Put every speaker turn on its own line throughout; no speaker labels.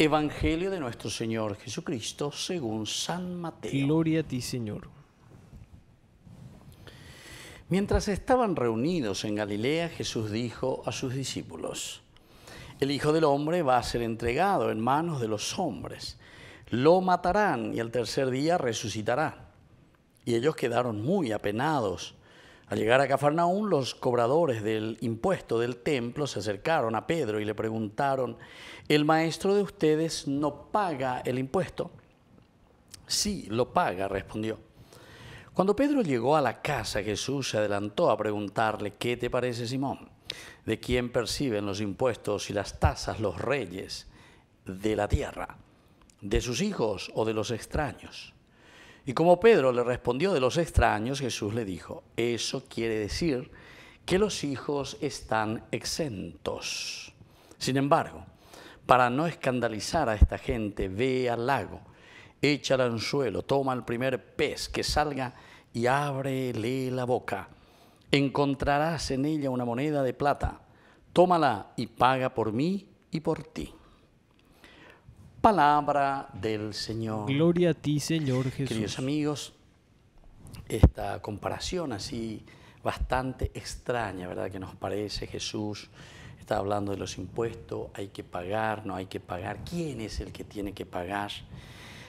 Evangelio de nuestro Señor Jesucristo según San Mateo. Gloria a ti, Señor. Mientras estaban reunidos en Galilea, Jesús dijo a sus discípulos, El Hijo del Hombre va a ser entregado en manos de los hombres. Lo matarán y al tercer día resucitará. Y ellos quedaron muy apenados al llegar a Cafarnaún, los cobradores del impuesto del templo se acercaron a Pedro y le preguntaron, ¿el maestro de ustedes no paga el impuesto? Sí, lo paga, respondió. Cuando Pedro llegó a la casa, Jesús se adelantó a preguntarle, ¿qué te parece Simón? ¿De quién perciben los impuestos y las tasas los reyes de la tierra? ¿De sus hijos o de los extraños? Y como Pedro le respondió de los extraños, Jesús le dijo, eso quiere decir que los hijos están exentos. Sin embargo, para no escandalizar a esta gente, ve al lago, echa el anzuelo, toma el primer pez que salga y ábrele la boca. Encontrarás en ella una moneda de plata. Tómala y paga por mí y por ti. Palabra del Señor. Gloria a ti, Señor Jesús. Queridos amigos, esta comparación así bastante extraña, ¿verdad? Que nos parece Jesús está hablando de los impuestos, hay que pagar, no hay que pagar, quién es el que tiene que pagar.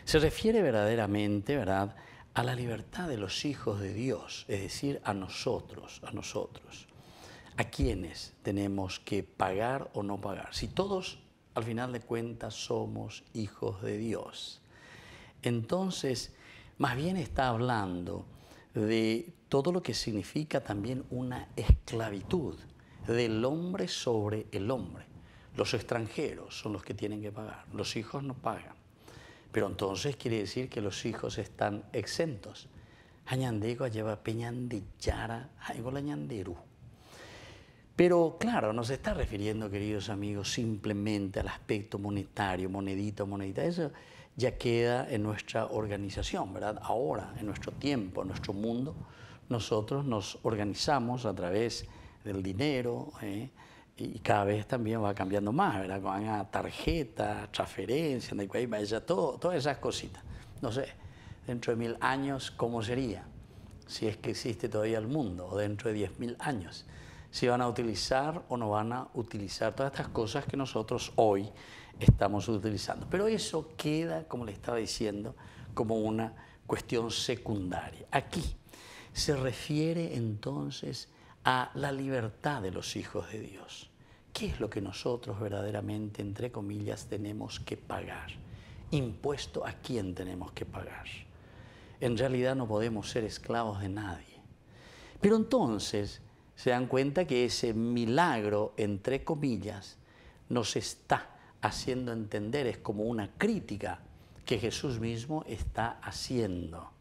Se refiere verdaderamente, ¿verdad?, a la libertad de los hijos de Dios, es decir, a nosotros, a nosotros, a quienes tenemos que pagar o no pagar. Si todos al final de cuentas somos hijos de Dios. Entonces, más bien está hablando de todo lo que significa también una esclavitud del hombre sobre el hombre. Los extranjeros son los que tienen que pagar, los hijos no pagan. Pero entonces quiere decir que los hijos están exentos. lleva peñandichara la ñanderu. Pero claro, no se está refiriendo, queridos amigos, simplemente al aspecto monetario, monedita, monedita. Eso ya queda en nuestra organización, ¿verdad? Ahora, en nuestro tiempo, en nuestro mundo, nosotros nos organizamos a través del dinero ¿eh? y cada vez también va cambiando más, ¿verdad? Con a tarjetas, transferencias, todo, todas esas cositas. No sé, dentro de mil años, ¿cómo sería? Si es que existe todavía el mundo, o dentro de diez mil años si van a utilizar o no van a utilizar todas estas cosas que nosotros hoy estamos utilizando. Pero eso queda, como le estaba diciendo, como una cuestión secundaria. Aquí se refiere entonces a la libertad de los hijos de Dios. ¿Qué es lo que nosotros verdaderamente, entre comillas, tenemos que pagar? Impuesto a quién tenemos que pagar. En realidad no podemos ser esclavos de nadie. Pero entonces, se dan cuenta que ese milagro, entre comillas, nos está haciendo entender, es como una crítica que Jesús mismo está haciendo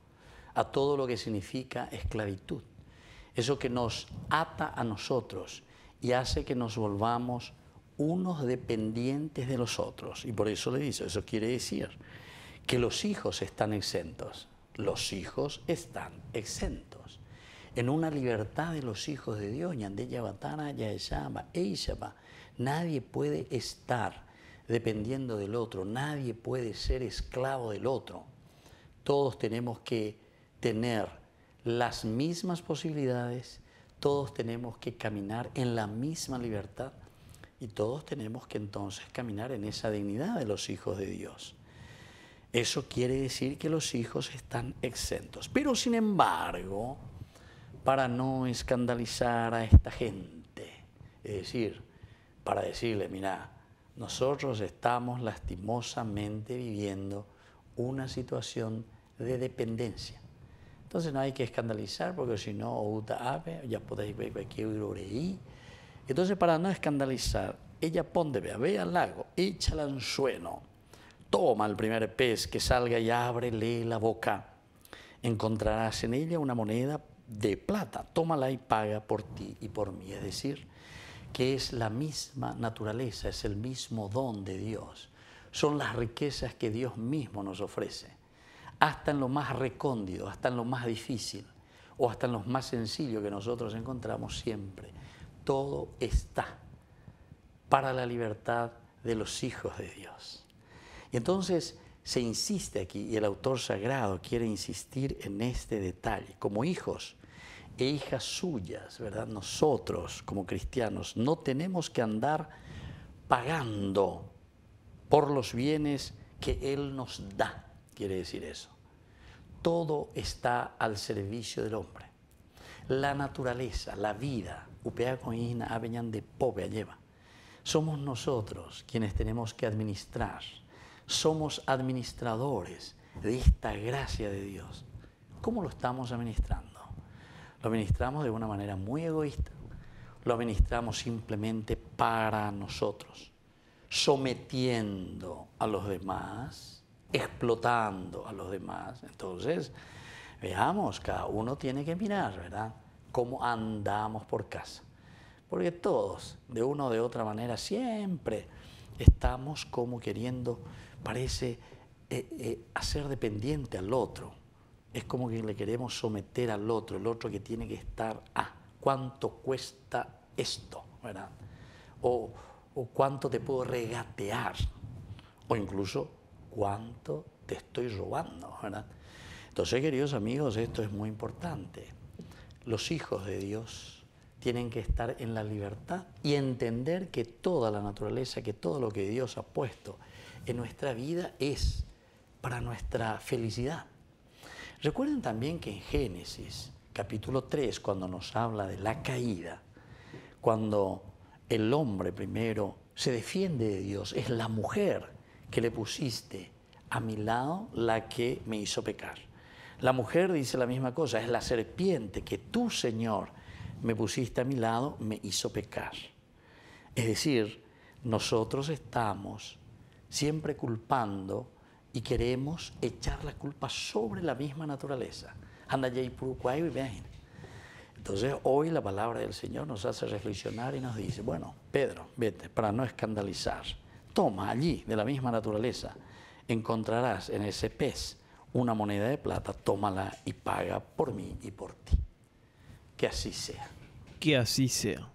a todo lo que significa esclavitud, eso que nos ata a nosotros y hace que nos volvamos unos dependientes de los otros. Y por eso le dice, eso quiere decir que los hijos están exentos, los hijos están exentos en una libertad de los hijos de Dios. Nadie puede estar dependiendo del otro, nadie puede ser esclavo del otro. Todos tenemos que tener las mismas posibilidades, todos tenemos que caminar en la misma libertad y todos tenemos que entonces caminar en esa dignidad de los hijos de Dios. Eso quiere decir que los hijos están exentos. Pero sin embargo, para no escandalizar a esta gente. Es decir, para decirle, mira, nosotros estamos lastimosamente viviendo una situación de dependencia. Entonces no hay que escandalizar porque si no, ya podéis ver aquí y Entonces para no escandalizar, ella ponde, ve al lago, echa al anzuelo, toma el primer pez que salga y ábrele la boca. Encontrarás en ella una moneda, de plata, tómala y paga por ti y por mí. Es decir, que es la misma naturaleza, es el mismo don de Dios. Son las riquezas que Dios mismo nos ofrece, hasta en lo más recóndido, hasta en lo más difícil o hasta en lo más sencillo que nosotros encontramos siempre. Todo está para la libertad de los hijos de Dios. Y entonces, se insiste aquí y el autor sagrado quiere insistir en este detalle. Como hijos e hijas suyas, ¿verdad? Nosotros como cristianos no tenemos que andar pagando por los bienes que Él nos da, quiere decir eso. Todo está al servicio del hombre. La naturaleza, la vida, upea de lleva. Somos nosotros quienes tenemos que administrar somos administradores de esta gracia de Dios. ¿Cómo lo estamos administrando? Lo administramos de una manera muy egoísta. Lo administramos simplemente para nosotros, sometiendo a los demás, explotando a los demás. Entonces, veamos, cada uno tiene que mirar, ¿verdad? Cómo andamos por casa. Porque todos, de una o de otra manera, siempre estamos como queriendo parece eh, eh, hacer dependiente al otro. Es como que le queremos someter al otro, el otro que tiene que estar a ah, cuánto cuesta esto, ¿verdad? O, o cuánto te puedo regatear, o incluso cuánto te estoy robando, ¿verdad? Entonces, queridos amigos, esto es muy importante. Los hijos de Dios tienen que estar en la libertad y entender que toda la naturaleza, que todo lo que Dios ha puesto que nuestra vida es para nuestra felicidad. Recuerden también que en Génesis capítulo 3, cuando nos habla de la caída, cuando el hombre primero se defiende de Dios, es la mujer que le pusiste a mi lado la que me hizo pecar. La mujer dice la misma cosa, es la serpiente que tú, Señor, me pusiste a mi lado, me hizo pecar. Es decir, nosotros estamos siempre culpando y queremos echar la culpa sobre la misma naturaleza. Anda Entonces hoy la palabra del Señor nos hace reflexionar y nos dice, bueno, Pedro, vete, para no escandalizar, toma allí de la misma naturaleza, encontrarás en ese pez una moneda de plata, tómala y paga por mí y por ti. Que así sea. Que así sea.